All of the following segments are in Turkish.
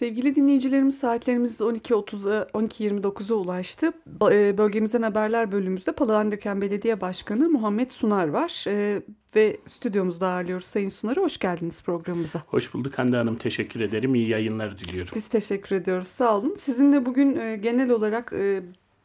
Sevgili dinleyicilerimiz saatlerimiz 12.30'a 12.29'a ulaştı. E, bölgemizden haberler bölümümüzde Palandöken Belediye Başkanı Muhammed Sunar var e, ve stüdyomuzda ağırlıyoruz Sayın Sunar'ı. Hoş geldiniz programımıza. Hoş bulduk Hande Hanım. Teşekkür ederim. İyi yayınlar diliyorum. Biz teşekkür ediyoruz. Sağ olun. Sizinle bugün e, genel olarak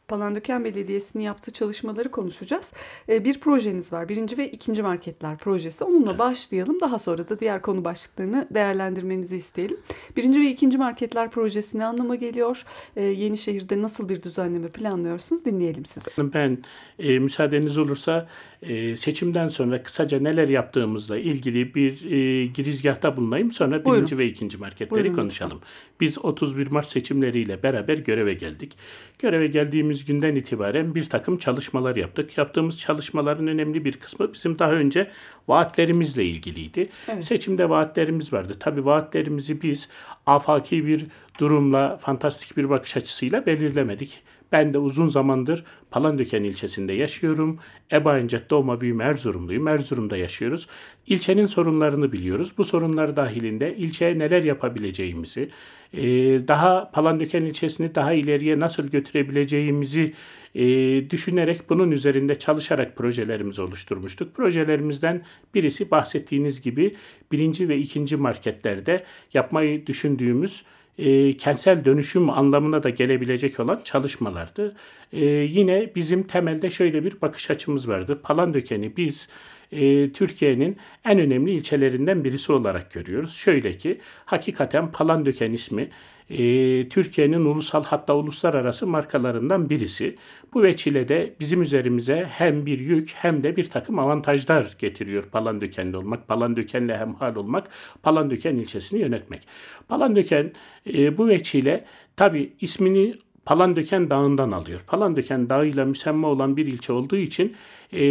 Palandöken Belediyesi'nin yaptığı çalışmaları konuşacağız. Ee, bir projeniz var. Birinci ve ikinci marketler projesi. Onunla evet. başlayalım. Daha sonra da diğer konu başlıklarını değerlendirmenizi isteyelim. Birinci ve ikinci marketler projesi ne anlama geliyor? Ee, Yenişehir'de nasıl bir düzenleme planlıyorsunuz? Dinleyelim sizi. Ben e, müsaadeniz olursa e, seçimden sonra kısaca neler yaptığımızla ilgili bir e, girizgahta bulunayım. Sonra Buyurun. birinci ve ikinci marketleri Buyurun. konuşalım. Biz 31 Mart seçimleriyle beraber göreve geldik. Göreve geldiğimiz günden itibaren bir takım çalışmalar yaptık. Yaptığımız çalışmaların önemli bir kısmı bizim daha önce vaatlerimizle ilgiliydi. Evet. Seçimde vaatlerimiz vardı. Tabii vaatlerimizi biz afaki bir durumla, fantastik bir bakış açısıyla belirlemedik ben de uzun zamandır Palandöken ilçesinde yaşıyorum. Ebayincet doğma büyüme Erzurumluyum. Erzurum'da yaşıyoruz. İlçenin sorunlarını biliyoruz. Bu sorunlar dahilinde ilçeye neler yapabileceğimizi, e, daha Palandöken ilçesini daha ileriye nasıl götürebileceğimizi e, düşünerek bunun üzerinde çalışarak projelerimizi oluşturmuştuk. Projelerimizden birisi bahsettiğiniz gibi birinci ve ikinci marketlerde yapmayı düşündüğümüz e, kentsel dönüşüm anlamına da gelebilecek olan çalışmalardı. E, yine bizim temelde şöyle bir bakış açımız vardı. Palandöken'i biz e, Türkiye'nin en önemli ilçelerinden birisi olarak görüyoruz. Şöyle ki hakikaten Palandöken ismi ee, Türkiye'nin ulusal hatta uluslararası markalarından birisi. Bu veçile de bizim üzerimize hem bir yük hem de bir takım avantajlar getiriyor Palandökenli olmak, Palandöken'le hemhal olmak, Palandöken ilçesini yönetmek. Palandöken e, bu veçile tabi ismini Palandöken Dağı'ndan alıyor. Palandöken Dağı ile müsemma olan bir ilçe olduğu için e,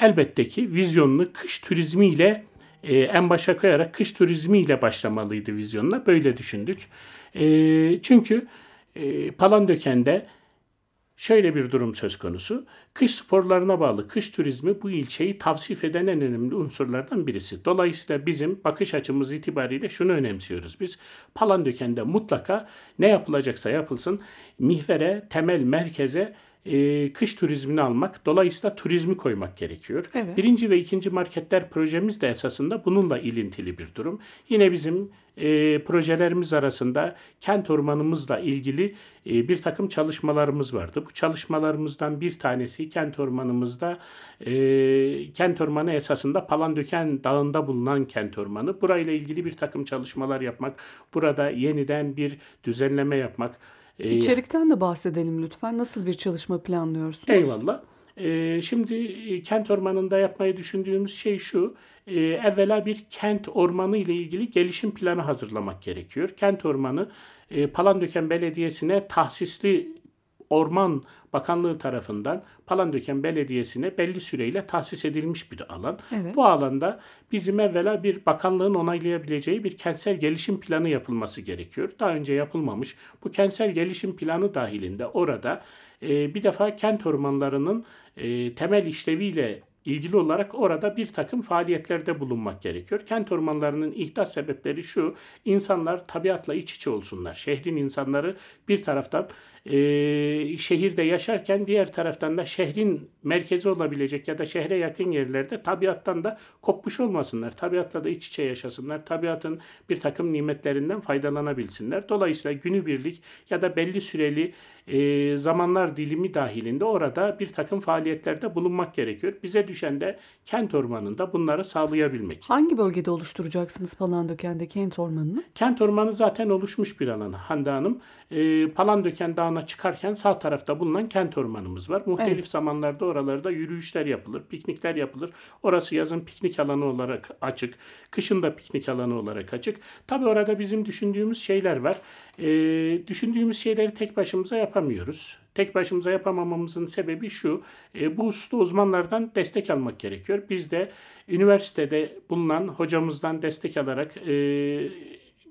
elbette ki vizyonunu kış turizmiyle e, en başa koyarak kış turizmiyle başlamalıydı vizyonuna. Böyle düşündük. E, çünkü e, Palandöken'de şöyle bir durum söz konusu. Kış sporlarına bağlı kış turizmi bu ilçeyi tavsif eden en önemli unsurlardan birisi. Dolayısıyla bizim bakış açımız itibariyle şunu önemsiyoruz biz. Palandöken'de mutlaka ne yapılacaksa yapılsın mihvere, temel merkeze e, kış turizmini almak, dolayısıyla turizmi koymak gerekiyor. Evet. Birinci ve ikinci marketler projemiz de esasında bununla ilintili bir durum. Yine bizim e, projelerimiz arasında kent ormanımızla ilgili e, bir takım çalışmalarımız vardı. Bu çalışmalarımızdan bir tanesi kent ormanımızda e, kent ormanı esasında Palandöken Dağı'nda bulunan kent ormanı. Burayla ilgili bir takım çalışmalar yapmak, burada yeniden bir düzenleme yapmak, ee, İçerikten de bahsedelim lütfen. Nasıl bir çalışma planlıyorsunuz? Eyvallah. Ee, şimdi e, kent ormanında yapmayı düşündüğümüz şey şu. E, evvela bir kent ormanı ile ilgili gelişim planı hazırlamak gerekiyor. Kent ormanı e, Palandöken Belediyesi'ne tahsisli Orman Bakanlığı tarafından Palandöken Belediyesi'ne belli süreyle tahsis edilmiş bir alan. Evet. Bu alanda bizim evvela bir bakanlığın onaylayabileceği bir kentsel gelişim planı yapılması gerekiyor. Daha önce yapılmamış. Bu kentsel gelişim planı dahilinde orada e, bir defa kent ormanlarının e, temel işleviyle ilgili olarak orada bir takım faaliyetlerde bulunmak gerekiyor. Kent ormanlarının ihdas sebepleri şu, insanlar tabiatla iç içe olsunlar. Şehrin insanları bir taraftan e, şehirde yaşarken diğer taraftan da şehrin merkezi olabilecek ya da şehre yakın yerlerde tabiattan da kopmuş olmasınlar. Tabiatla da iç içe yaşasınlar. Tabiatın bir takım nimetlerinden faydalanabilsinler. Dolayısıyla günübirlik ya da belli süreli e, zamanlar dilimi dahilinde orada bir takım faaliyetlerde bulunmak gerekiyor. Bize düşen de kent ormanında bunları sağlayabilmek. Hangi bölgede oluşturacaksınız Palandöken'de kent ormanını? Kent ormanı zaten oluşmuş bir alan Hande Hanım e, Palandöken Dağı'na çıkarken sağ tarafta bulunan kent ormanımız var. Muhtelif evet. zamanlarda oralarda yürüyüşler yapılır, piknikler yapılır. Orası yazın piknik alanı olarak açık, kışın da piknik alanı olarak açık. Tabii orada bizim düşündüğümüz şeyler var. E, düşündüğümüz şeyleri tek başımıza yapamıyoruz. Tek başımıza yapamamamızın sebebi şu, e, bu usta uzmanlardan destek almak gerekiyor. Biz de üniversitede bulunan hocamızdan destek alarak e,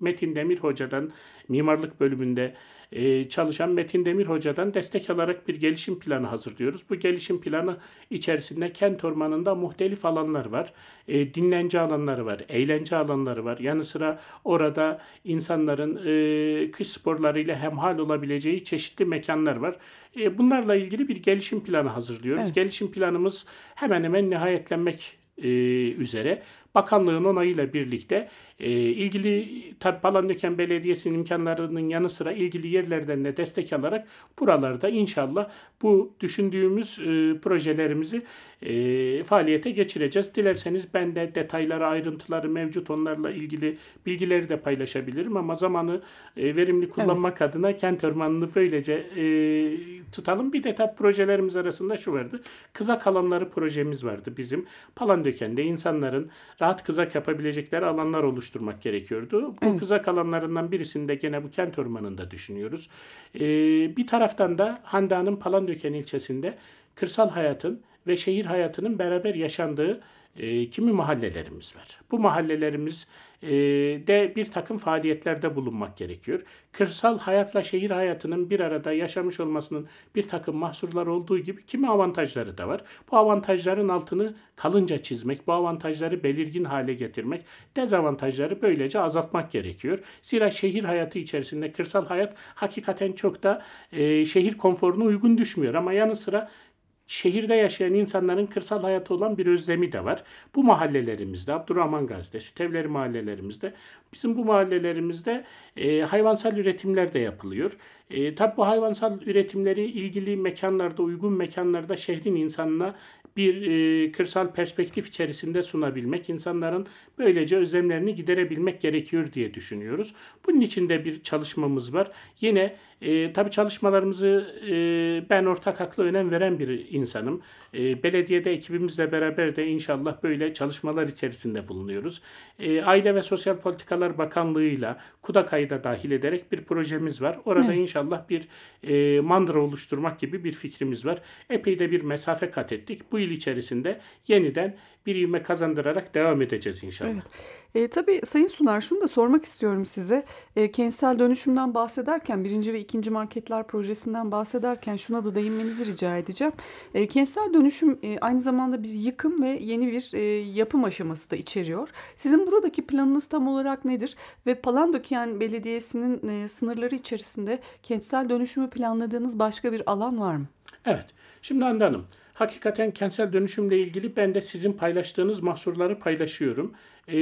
Metin Demir Hoca'dan mimarlık bölümünde e, çalışan Metin Demir Hoca'dan destek alarak bir gelişim planı hazırlıyoruz. Bu gelişim planı içerisinde kent ormanında muhtelif alanlar var. E, dinlence alanları var, eğlence alanları var. Yanı sıra orada insanların e, kış sporlarıyla hemhal olabileceği çeşitli mekanlar var. E, bunlarla ilgili bir gelişim planı hazırlıyoruz. Evet. Gelişim planımız hemen hemen nihayetlenmek e, üzere bakanlığın onayıyla birlikte e, ilgili tabi Palandöken Belediyesi'nin imkanlarının yanı sıra ilgili yerlerden de destek alarak buralarda inşallah bu düşündüğümüz e, projelerimizi e, faaliyete geçireceğiz. Dilerseniz ben de detayları, ayrıntıları mevcut onlarla ilgili bilgileri de paylaşabilirim ama zamanı e, verimli kullanmak evet. adına kent ormanını böylece e, tutalım. Bir de tabi projelerimiz arasında şu vardı. Kızak alanları projemiz vardı bizim. Palandöken'de insanların rahat kızak yapabilecekleri alanlar oluşturmak gerekiyordu. Bu evet. kızak alanlarından birisini de gene bu kent ormanında düşünüyoruz. Ee, bir taraftan da Handa'nın Palandöken ilçesinde kırsal hayatın ve şehir hayatının beraber yaşandığı e, kimi mahallelerimiz var. Bu mahallelerimiz e, de bir takım faaliyetlerde bulunmak gerekiyor. Kırsal hayatla şehir hayatının bir arada yaşamış olmasının bir takım mahsurlar olduğu gibi kimi avantajları da var. Bu avantajların altını kalınca çizmek, bu avantajları belirgin hale getirmek, dezavantajları böylece azaltmak gerekiyor. Zira şehir hayatı içerisinde kırsal hayat hakikaten çok da e, şehir konforuna uygun düşmüyor ama yanı sıra şehirde yaşayan insanların kırsal hayata olan bir özlemi de var. Bu mahallelerimizde, Abdurrahman Gazi'de, Sütevleri mahallelerimizde, bizim bu mahallelerimizde e, hayvansal üretimler de yapılıyor. E, tabi bu hayvansal üretimleri ilgili mekanlarda, uygun mekanlarda şehrin insanına bir e, kırsal perspektif içerisinde sunabilmek, insanların böylece özlemlerini giderebilmek gerekiyor diye düşünüyoruz. Bunun için de bir çalışmamız var. Yine e, tabii çalışmalarımızı e, ben ortak haklı önem veren bir insanım. E, belediyede ekibimizle beraber de inşallah böyle çalışmalar içerisinde bulunuyoruz. E, Aile ve Sosyal Politikalar Bakanlığı'yla KUDAKA'yı da dahil ederek bir projemiz var. Orada evet. inşallah bir e, mandıra oluşturmak gibi bir fikrimiz var. Epey de bir mesafe kat ettik. Bu yıl içerisinde yeniden bir ivme kazandırarak devam edeceğiz inşallah. Evet. E, tabii Sayın Sunar şunu da sormak istiyorum size. E, kentsel dönüşümden bahsederken birinci ve ikinci marketler projesinden bahsederken şuna da değinmenizi rica edeceğim. E, kentsel dönüşüm e, aynı zamanda bir yıkım ve yeni bir e, yapım aşaması da içeriyor. Sizin buradaki planınız tam olarak nedir? Ve Palandöken Belediyesi'nin e, sınırları içerisinde kentsel dönüşümü planladığınız başka bir alan var mı? Evet. Şimdi Hande Hanım, Hakikaten kentsel dönüşümle ilgili ben de sizin paylaştığınız mahsurları paylaşıyorum. E,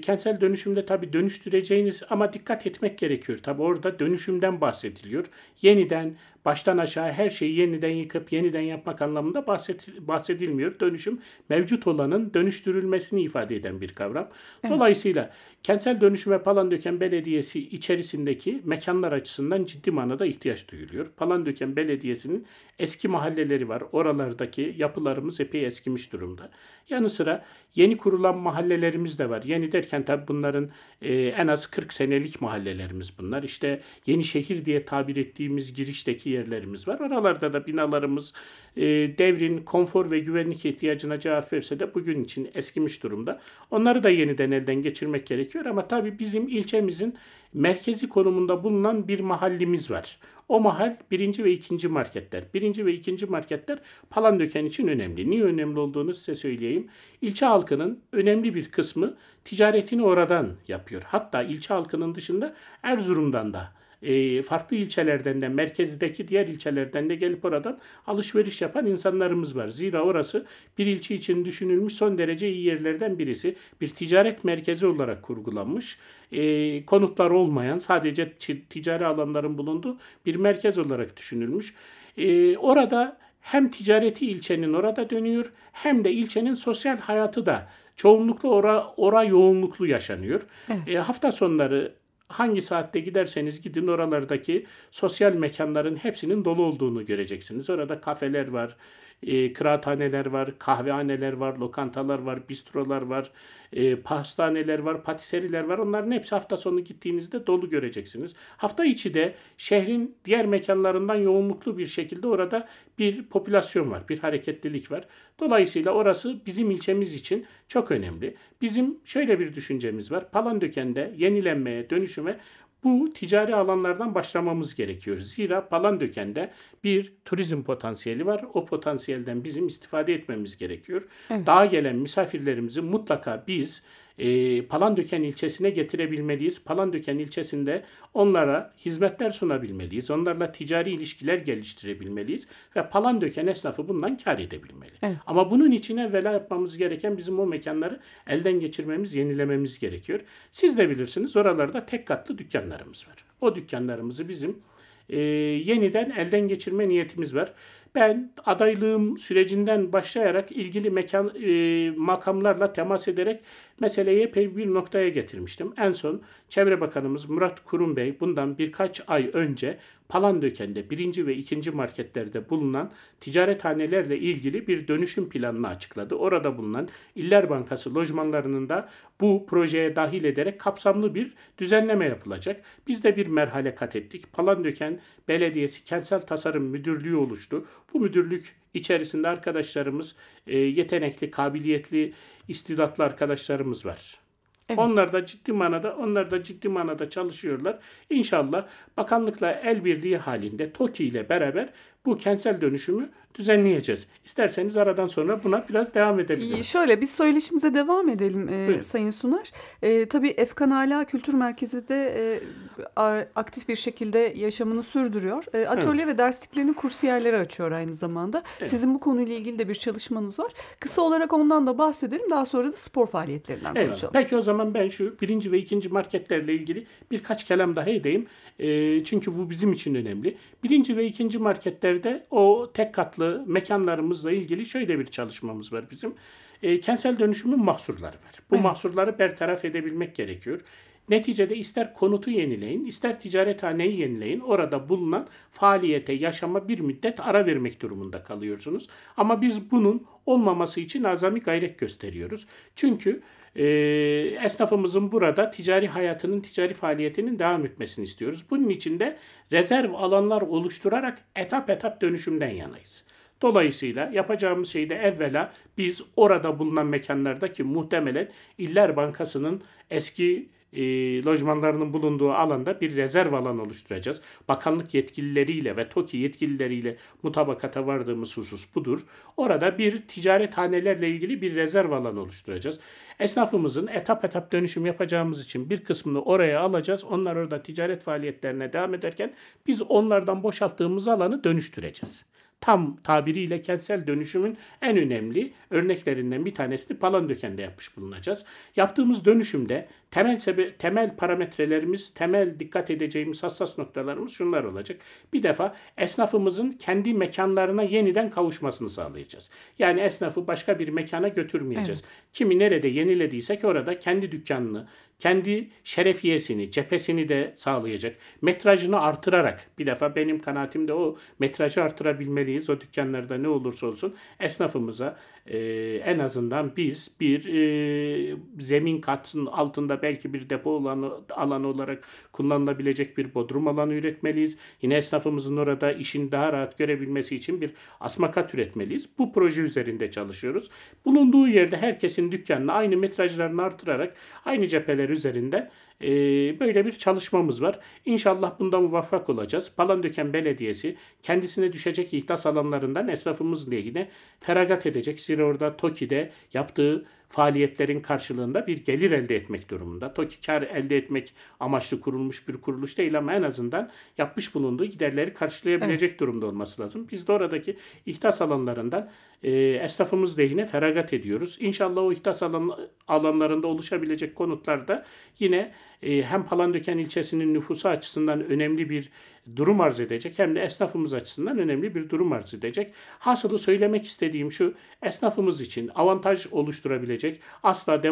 kentsel dönüşümde tabi dönüştüreceğiniz ama dikkat etmek gerekiyor. Tabi orada dönüşümden bahsediliyor. Yeniden baştan aşağı her şeyi yeniden yıkıp yeniden yapmak anlamında bahset, bahsedilmiyor. Dönüşüm mevcut olanın dönüştürülmesini ifade eden bir kavram. Evet. Dolayısıyla kentsel dönüşüme Palandöken Belediyesi içerisindeki mekanlar açısından ciddi manada ihtiyaç duyuluyor. Palandöken Belediyesi'nin eski mahalleleri var. Oralardaki yapılarımız epey eskimiş durumda. Yanı sıra yeni kurulan mahallelerimiz de var. Yeni derken tabii bunların e, en az 40 senelik mahallelerimiz bunlar. İşte yeni şehir diye tabir ettiğimiz girişteki yerlerimiz var. Oralarda da binalarımız ee, devrin konfor ve güvenlik ihtiyacına cevap verse de bugün için eskimiş durumda. Onları da yeniden elden geçirmek gerekiyor ama tabii bizim ilçemizin merkezi konumunda bulunan bir mahallimiz var. O mahal birinci ve ikinci marketler. Birinci ve ikinci marketler Palandöken için önemli. Niye önemli olduğunu size söyleyeyim. İlçe halkının önemli bir kısmı ticaretini oradan yapıyor. Hatta ilçe halkının dışında Erzurum'dan da e, farklı ilçelerden de merkezdeki diğer ilçelerden de gelip oradan alışveriş yapan insanlarımız var. Zira orası bir ilçe için düşünülmüş son derece iyi yerlerden birisi. Bir ticaret merkezi olarak kurgulanmış. E, konutlar olmayan sadece ticari alanların bulunduğu bir merkez olarak düşünülmüş. E, orada hem ticareti ilçenin orada dönüyor hem de ilçenin sosyal hayatı da çoğunlukla ora, ora yoğunluklu yaşanıyor. Evet. E, hafta sonları hangi saatte giderseniz gidin oralardaki sosyal mekanların hepsinin dolu olduğunu göreceksiniz. Orada kafeler var, e, kıraathaneler var, kahvehaneler var, lokantalar var, bistrolar var, e, pastaneler var, patiseriler var. Onların hepsi hafta sonu gittiğinizde dolu göreceksiniz. Hafta içi de şehrin diğer mekanlarından yoğunluklu bir şekilde orada bir popülasyon var, bir hareketlilik var. Dolayısıyla orası bizim ilçemiz için çok önemli. Bizim şöyle bir düşüncemiz var. Palandöken'de yenilenmeye, dönüşüme bu ticari alanlardan başlamamız gerekiyor. Zira Palandöken'de bir turizm potansiyeli var. O potansiyelden bizim istifade etmemiz gerekiyor. Evet. Daha gelen misafirlerimizi mutlaka biz e, Palandöken ilçesine getirebilmeliyiz. Palandöken ilçesinde onlara hizmetler sunabilmeliyiz. Onlarla ticari ilişkiler geliştirebilmeliyiz ve Palandöken esnafı bundan kar edebilmeli. Evet. Ama bunun için evvela yapmamız gereken bizim o mekanları elden geçirmemiz, yenilememiz gerekiyor. Siz de bilirsiniz oralarda tek katlı dükkanlarımız var. O dükkanlarımızı bizim e, yeniden elden geçirme niyetimiz var. Ben adaylığım sürecinden başlayarak ilgili mekan e, makamlarla temas ederek meseleyi epey bir noktaya getirmiştim. En son Çevre Bakanımız Murat Kurum Bey bundan birkaç ay önce Palandöken'de birinci ve ikinci marketlerde bulunan ticarethanelerle ilgili bir dönüşüm planını açıkladı. Orada bulunan İller Bankası lojmanlarının da bu projeye dahil ederek kapsamlı bir düzenleme yapılacak. Biz de bir merhale kat ettik. Palandöken Belediyesi Kentsel Tasarım Müdürlüğü oluştu. Bu müdürlük içerisinde arkadaşlarımız e, yetenekli, kabiliyetli, istidatlı arkadaşlarımız var. Evet. Onlar da ciddi manada, onlar da ciddi manada çalışıyorlar. İnşallah bakanlıkla el birliği halinde TOKİ ile beraber bu kentsel dönüşümü düzenleyeceğiz. İsterseniz aradan sonra buna biraz devam edebiliriz. Ee, şöyle biz söyleşimize devam edelim e, Sayın Sunar. E, tabii Efkan Ala Kültür Merkezi de e, aktif bir şekilde yaşamını sürdürüyor. E, atölye evet. ve dersliklerini kursiyerlere açıyor aynı zamanda. Evet. Sizin bu konuyla ilgili de bir çalışmanız var. Kısa olarak ondan da bahsedelim. Daha sonra da spor faaliyetlerinden evet. konuşalım. Peki o zaman ben şu birinci ve ikinci marketlerle ilgili birkaç kelam daha edeyim. E, çünkü bu bizim için önemli. Birinci ve ikinci marketlerde o tek katlı mekanlarımızla ilgili şöyle bir çalışmamız var bizim. E, kentsel dönüşümün mahsurları var. Bu evet. mahsurları bertaraf edebilmek gerekiyor. Neticede ister konutu yenileyin, ister ticarethaneyi yenileyin. Orada bulunan faaliyete, yaşama bir müddet ara vermek durumunda kalıyorsunuz. Ama biz bunun olmaması için azami gayret gösteriyoruz. Çünkü e, esnafımızın burada ticari hayatının, ticari faaliyetinin devam etmesini istiyoruz. Bunun için de rezerv alanlar oluşturarak etap etap dönüşümden yanayız. Dolayısıyla yapacağımız şey de evvela biz orada bulunan mekanlardaki muhtemelen İller Bankası'nın eski e, lojmanlarının bulunduğu alanda bir rezerv alan oluşturacağız. Bakanlık yetkilileriyle ve TOKİ yetkilileriyle mutabakata vardığımız husus budur. Orada bir ticaret hanelerle ilgili bir rezerv alan oluşturacağız. Esnafımızın etap etap dönüşüm yapacağımız için bir kısmını oraya alacağız. Onlar orada ticaret faaliyetlerine devam ederken biz onlardan boşalttığımız alanı dönüştüreceğiz tam tabiriyle kentsel dönüşümün en önemli örneklerinden bir tanesini Palandöken'de yapmış bulunacağız. Yaptığımız dönüşümde Temel sebe- temel parametrelerimiz, temel dikkat edeceğimiz hassas noktalarımız şunlar olacak. Bir defa esnafımızın kendi mekanlarına yeniden kavuşmasını sağlayacağız. Yani esnafı başka bir mekana götürmeyeceğiz. Evet. Kimi nerede yenilediysek orada kendi dükkanını, kendi şerefiyesini, cephesini de sağlayacak. Metrajını artırarak bir defa benim kanaatimde o metrajı artırabilmeliyiz. O dükkanlarda ne olursa olsun esnafımıza e, en azından biz bir e, zemin katının altında belki bir depo alanı, alanı olarak kullanılabilecek bir bodrum alanı üretmeliyiz. Yine esnafımızın orada işin daha rahat görebilmesi için bir asma kat üretmeliyiz. Bu proje üzerinde çalışıyoruz. Bulunduğu yerde herkesin dükkanını aynı metrajlarını artırarak aynı cepheler üzerinden e, böyle bir çalışmamız var. İnşallah bunda muvaffak olacağız. Palandöken Belediyesi kendisine düşecek ihtas alanlarından esnafımız lehine feragat edecek. Zira orada TOKİ'de yaptığı faaliyetlerin karşılığında bir gelir elde etmek durumunda. TOKİ kar elde etmek amaçlı kurulmuş bir kuruluş değil ama en azından yapmış bulunduğu giderleri karşılayabilecek evet. durumda olması lazım. Biz de oradaki ihtas alanlarından e, esnafımız lehine feragat ediyoruz. İnşallah o ihtas alan, alanlarında oluşabilecek konutlar da yine e, hem Palandöken ilçesinin nüfusu açısından önemli bir durum arz edecek hem de esnafımız açısından önemli bir durum arz edecek. Hasılı söylemek istediğim şu esnafımız için avantaj oluşturabilecek asla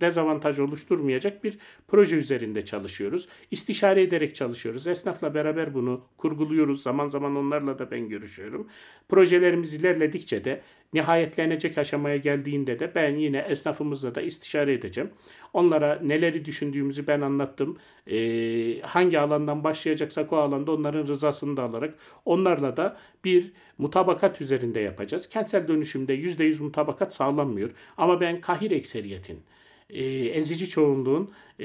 dezavantaj oluşturmayacak bir proje üzerinde çalışıyoruz. İstişare ederek çalışıyoruz. Esnafla beraber bunu kurguluyoruz. Zaman zaman onlarla da ben görüşüyorum. Projelerimiz ilerledikçe de Nihayetlenecek aşamaya geldiğinde de ben yine esnafımızla da istişare edeceğim. Onlara neleri düşündüğümüzü ben anlattım. Ee, hangi alandan başlayacaksak o alanda onların rızasını da alarak onlarla da bir mutabakat üzerinde yapacağız. Kentsel dönüşümde %100 mutabakat sağlanmıyor. Ama ben kahir ekseriyetin, e, ezici çoğunluğun, e,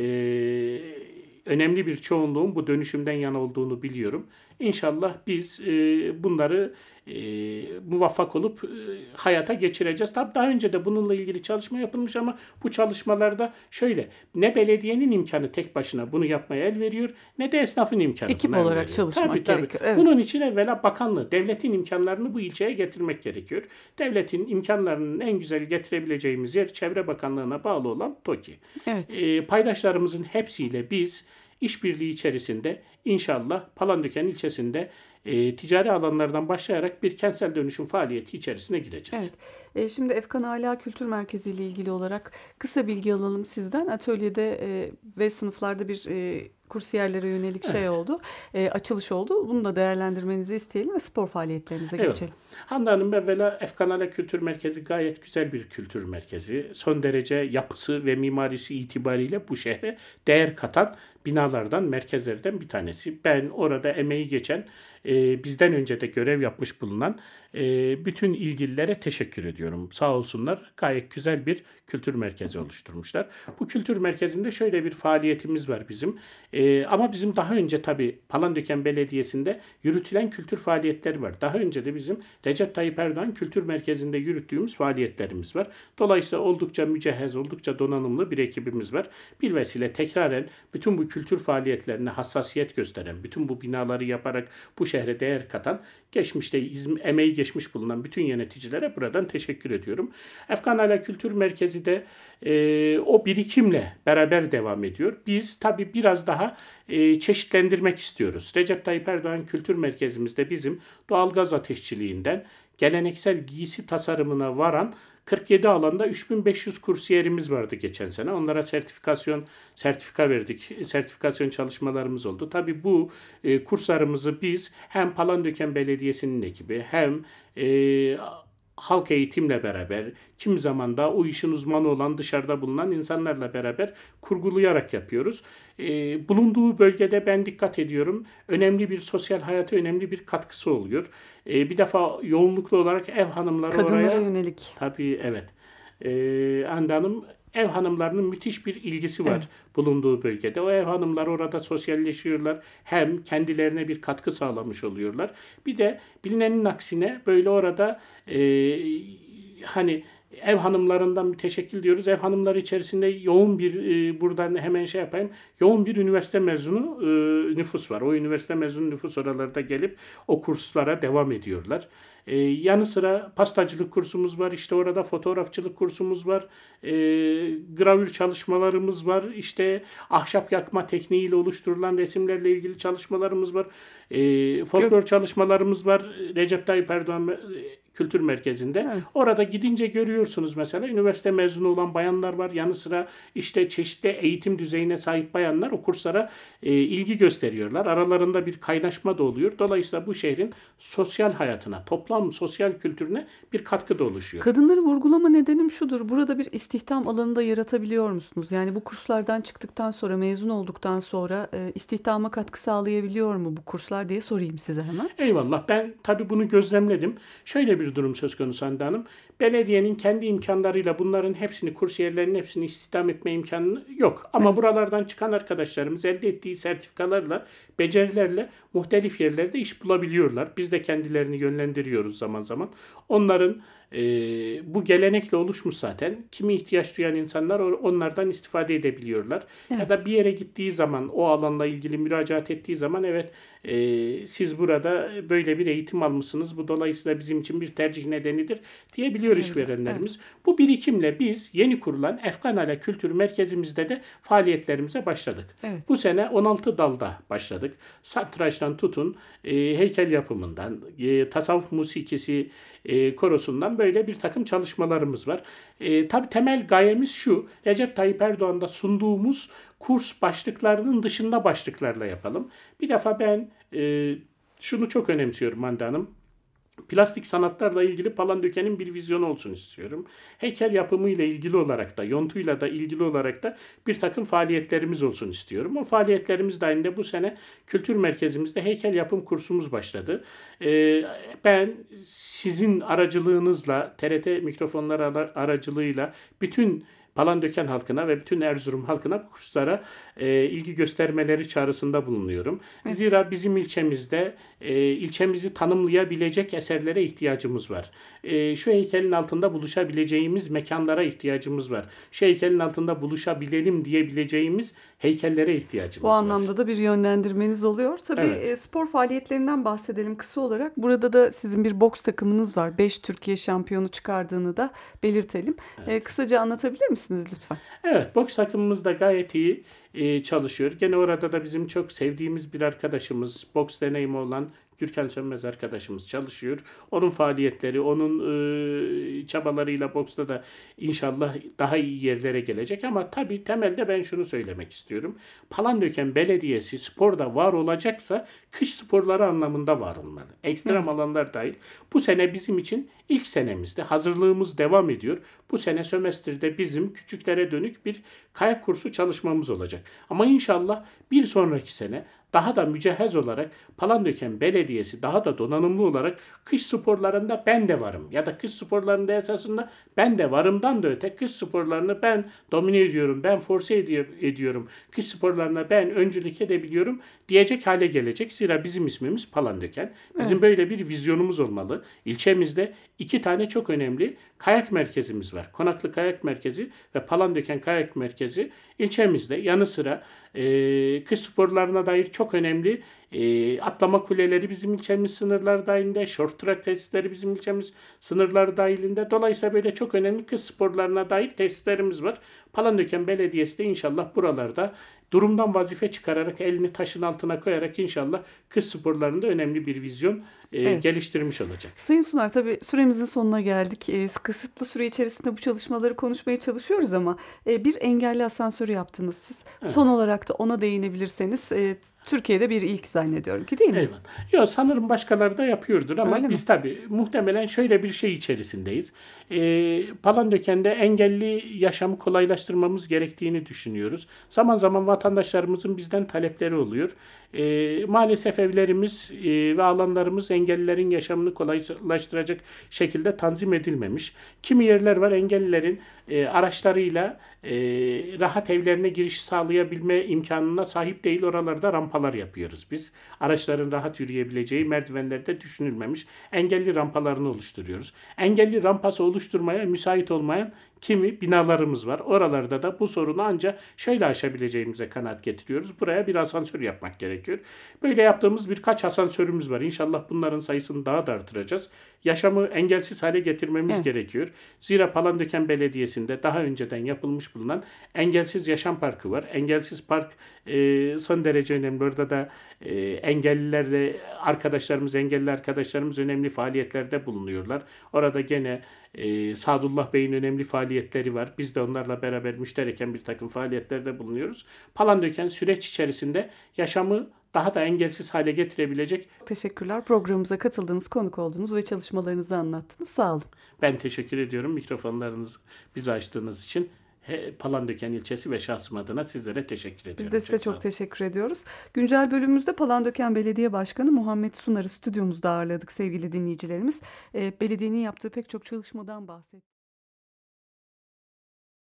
önemli bir çoğunluğun bu dönüşümden yana olduğunu biliyorum. İnşallah biz e, bunları e, muvaffak olup e, hayata geçireceğiz. Tabii daha önce de bununla ilgili çalışma yapılmış ama bu çalışmalarda şöyle ne belediyenin imkanı tek başına bunu yapmaya el veriyor ne de esnafın imkanı. Ekip olarak veriyor. çalışmak tabii, tabii. gerekiyor. Evet. Bunun için evvela bakanlığı, devletin imkanlarını bu ilçeye getirmek gerekiyor. Devletin imkanlarının en güzel getirebileceğimiz yer Çevre Bakanlığı'na bağlı olan TOKİ. Evet. E, paydaşlarımızın hepsiyle biz işbirliği içerisinde inşallah Palandöken ilçesinde e, ticari alanlardan başlayarak bir kentsel dönüşüm faaliyeti içerisine gireceğiz. Evet. E, şimdi Efkan Ala Kültür Merkezi ile ilgili olarak kısa bilgi alalım sizden. Atölyede e, ve sınıflarda bir e, kursiyerlere yönelik şey evet. şey oldu. E, açılış oldu. Bunu da değerlendirmenizi isteyelim ve spor faaliyetlerinize evet. geçelim. Hande Hanım evvela Efkanale Kültür Merkezi gayet güzel bir kültür merkezi. Son derece yapısı ve mimarisi itibariyle bu şehre değer katan binalardan, merkezlerden bir tanesi. Ben orada emeği geçen, e, bizden önce de görev yapmış bulunan ee, bütün ilgililere teşekkür ediyorum. Sağ olsunlar gayet güzel bir kültür merkezi oluşturmuşlar. Bu kültür merkezinde şöyle bir faaliyetimiz var bizim. Ee, ama bizim daha önce tabii Palandöken Belediyesi'nde yürütülen kültür faaliyetleri var. Daha önce de bizim Recep Tayyip Erdoğan Kültür Merkezi'nde yürüttüğümüz faaliyetlerimiz var. Dolayısıyla oldukça mücehhez, oldukça donanımlı bir ekibimiz var. Bir vesile tekraren bütün bu kültür faaliyetlerine hassasiyet gösteren, bütün bu binaları yaparak bu şehre değer katan, geçmişte emeği geçmiş bulunan bütün yöneticilere buradan teşekkür ediyorum. Efkan Ala Kültür Merkezi de e, o birikimle beraber devam ediyor. Biz tabii biraz daha e, çeşitlendirmek istiyoruz. Recep Tayyip Erdoğan Kültür Merkezimizde bizim doğalgaz ateşçiliğinden geleneksel giysi tasarımına varan 47 alanda 3500 kursiyerimiz vardı geçen sene. Onlara sertifikasyon sertifika verdik. Sertifikasyon çalışmalarımız oldu. Tabii bu e, kurslarımızı biz hem Palandöken Belediyesi'nin ekibi hem e, halk eğitimle beraber, kim zaman da o işin uzmanı olan dışarıda bulunan insanlarla beraber kurgulayarak yapıyoruz. Ee, bulunduğu bölgede ben dikkat ediyorum. Önemli bir sosyal hayata önemli bir katkısı oluyor. Ee, bir defa yoğunluklu olarak ev hanımları Kadınlara oraya... Kadınlara yönelik. Tabii evet. Ee, Hande Hanım ev hanımlarının müthiş bir ilgisi var evet. bulunduğu bölgede. O ev hanımlar orada sosyalleşiyorlar. Hem kendilerine bir katkı sağlamış oluyorlar. Bir de bilinenin aksine böyle orada e, hani ev hanımlarından müteşekkil diyoruz. Ev hanımları içerisinde yoğun bir e, buradan hemen şey yapayım. Yoğun bir üniversite mezunu e, nüfus var. O üniversite mezunu nüfus oralarda gelip o kurslara devam ediyorlar. E, yanı sıra pastacılık kursumuz var. İşte orada fotoğrafçılık kursumuz var. E, gravür çalışmalarımız var. İşte ahşap yakma tekniğiyle oluşturulan resimlerle ilgili çalışmalarımız var. E, folklor çalışmalarımız var. Recep Tayyip Erdoğan kültür merkezinde. Evet. Orada gidince görüyorsunuz mesela üniversite mezunu olan bayanlar var. Yanı sıra işte çeşitli eğitim düzeyine sahip bayanlar o kurslara e, ilgi gösteriyorlar. Aralarında bir kaynaşma da oluyor. Dolayısıyla bu şehrin sosyal hayatına, toplam sosyal kültürüne bir katkı da oluşuyor. Kadınları vurgulama nedenim şudur. Burada bir istihdam alanı da yaratabiliyor musunuz? Yani bu kurslardan çıktıktan sonra, mezun olduktan sonra e, istihdama katkı sağlayabiliyor mu bu kurslar diye sorayım size hemen. Eyvallah. Ben tabii bunu gözlemledim. Şöyle bir durum söz konusu Hande Hanım. Belediyenin kendi imkanlarıyla bunların hepsini, kursiyerlerin hepsini istihdam etme imkanı yok. Ama evet. buralardan çıkan arkadaşlarımız elde ettiği sertifikalarla, becerilerle muhtelif yerlerde iş bulabiliyorlar. Biz de kendilerini yönlendiriyoruz zaman zaman. Onların e, bu gelenekle oluşmuş zaten. Kimi ihtiyaç duyan insanlar onlardan istifade edebiliyorlar. Evet. Ya da bir yere gittiği zaman o alanla ilgili müracaat ettiği zaman evet e, siz burada böyle bir eğitim almışsınız. Bu dolayısıyla bizim için bir tercih nedenidir diyebiliyor evet. işverenlerimiz. Evet. Bu birikimle biz yeni kurulan Efkan Ala Kültür Merkezimizde de faaliyetlerimize başladık. Evet. Bu sene 16 dalda başladık. Satrançtan tutun e, heykel yapımından, e, tasavvuf musikisi, e, korosundan böyle bir takım çalışmalarımız var. E, tabii temel gayemiz şu, Recep Tayyip Erdoğan'da sunduğumuz kurs başlıklarının dışında başlıklarla yapalım. Bir defa ben e, şunu çok önemsiyorum Hande Hanım. Plastik sanatlarla ilgili Palandöken'in bir vizyonu olsun istiyorum. Heykel yapımı ile ilgili olarak da, yontuyla da ilgili olarak da bir takım faaliyetlerimiz olsun istiyorum. O faaliyetlerimiz dahilinde bu sene kültür merkezimizde heykel yapım kursumuz başladı. Ee, ben sizin aracılığınızla, TRT mikrofonları aracılığıyla bütün Palandöken halkına ve bütün Erzurum halkına bu kurslara e, ilgi göstermeleri çağrısında bulunuyorum. Evet. Zira bizim ilçemizde e, ilçemizi tanımlayabilecek eserlere ihtiyacımız var. E, şu heykelin altında buluşabileceğimiz mekanlara ihtiyacımız var. Şu heykelin altında buluşabilelim diyebileceğimiz heykellere ihtiyacımız Bu var. Bu anlamda da bir yönlendirmeniz oluyor. Tabii evet. E, spor faaliyetlerinden bahsedelim kısa olarak. Burada da sizin bir boks takımınız var. 5 Türkiye şampiyonu çıkardığını da belirtelim. E, evet. E, kısaca anlatabilir misiniz lütfen? Evet, boks takımımız da gayet iyi. E, çalışıyor. Gene orada da bizim çok sevdiğimiz bir arkadaşımız, boks deneyimi olan Gürkan Sönmez arkadaşımız çalışıyor. Onun faaliyetleri, onun e, çabalarıyla boksta da inşallah daha iyi yerlere gelecek. Ama tabii temelde ben şunu söylemek istiyorum. Palandöken Belediyesi sporda var olacaksa kış sporları anlamında var olmalı. Ekstrem evet. alanlar dahil. Bu sene bizim için ilk senemizde hazırlığımız devam ediyor. Bu sene sömestirde bizim küçüklere dönük bir kayak kursu çalışmamız olacak. Ama inşallah bir sonraki sene daha da mücehhez olarak Palandöken Belediyesi daha da donanımlı olarak kış sporlarında ben de varım ya da kış sporlarında esasında ben de varımdan da öte kış sporlarını ben domine ediyorum, ben force ediyorum, kış sporlarına ben öncülük edebiliyorum diyecek hale gelecek. Zira bizim ismimiz Palandöken. Bizim evet. böyle bir vizyonumuz olmalı. İlçemizde iki tane çok önemli kayak merkezimiz var. Konaklı Kayak Merkezi ve Palandöken Kayak Merkezi ilçemizde yanı sıra e, kış sporlarına dair çok çok önemli. E, atlama kuleleri bizim ilçemiz sınırları dahilinde, short track testleri bizim ilçemiz sınırları dahilinde. Dolayısıyla böyle çok önemli kız sporlarına dair testlerimiz var. Palandöken Belediyesi de inşallah buralarda durumdan vazife çıkararak elini taşın altına koyarak inşallah kız sporlarında önemli bir vizyon e, evet. geliştirmiş olacak. Sayın Sunar tabii süremizin sonuna geldik. E, kısıtlı süre içerisinde bu çalışmaları konuşmaya çalışıyoruz ama e, bir engelli asansörü yaptınız siz. Evet. Son olarak da ona değinebilirseniz e, Türkiye'de bir ilk zannediyorum ki değil mi? Eyvallah. Yok sanırım başkaları da yapıyordur ama Öyle biz mi? tabii muhtemelen şöyle bir şey içerisindeyiz. E, ee, Palandöken'de engelli yaşamı kolaylaştırmamız gerektiğini düşünüyoruz. Zaman zaman vatandaşlarımızın bizden talepleri oluyor. E, maalesef evlerimiz e, ve alanlarımız engellilerin yaşamını kolaylaştıracak şekilde tanzim edilmemiş. Kimi yerler var engellilerin e, araçlarıyla e, rahat evlerine giriş sağlayabilme imkanına sahip değil. Oralarda rampalar yapıyoruz biz. Araçların rahat yürüyebileceği merdivenlerde düşünülmemiş engelli rampalarını oluşturuyoruz. Engelli rampası oluşturmaya müsait olmayan kimi binalarımız var. Oralarda da bu sorunu ancak şöyle aşabileceğimize kanaat getiriyoruz. Buraya bir asansör yapmak gerekiyor. Böyle yaptığımız birkaç asansörümüz var. İnşallah bunların sayısını daha da artıracağız. Yaşamı engelsiz hale getirmemiz evet. gerekiyor. Zira Palandöken Belediyesi'nde daha önceden yapılmış bulunan Engelsiz Yaşam Parkı var. Engelsiz Park e, son derece önemli. Orada da e, engellilerle arkadaşlarımız, engelli arkadaşlarımız önemli faaliyetlerde bulunuyorlar. Orada gene e, Sadullah Bey'in önemli faaliyetleri var. Biz de onlarla beraber müştereken bir takım faaliyetlerde bulunuyoruz. Palandöken süreç içerisinde yaşamı daha da engelsiz hale getirebilecek. Teşekkürler. Programımıza katıldığınız, konuk olduğunuz ve çalışmalarınızı anlattınız. Sağ olun. Ben teşekkür ediyorum mikrofonlarınızı bize açtığınız için. Palandöken ilçesi ve şahsım adına sizlere teşekkür ediyorum. Biz de size çok, çok teşekkür ediyoruz. Güncel bölümümüzde Palandöken Belediye Başkanı Muhammed Sunar'ı stüdyomuzda ağırladık sevgili dinleyicilerimiz. Ee, belediyenin yaptığı pek çok çalışmadan bahsettik.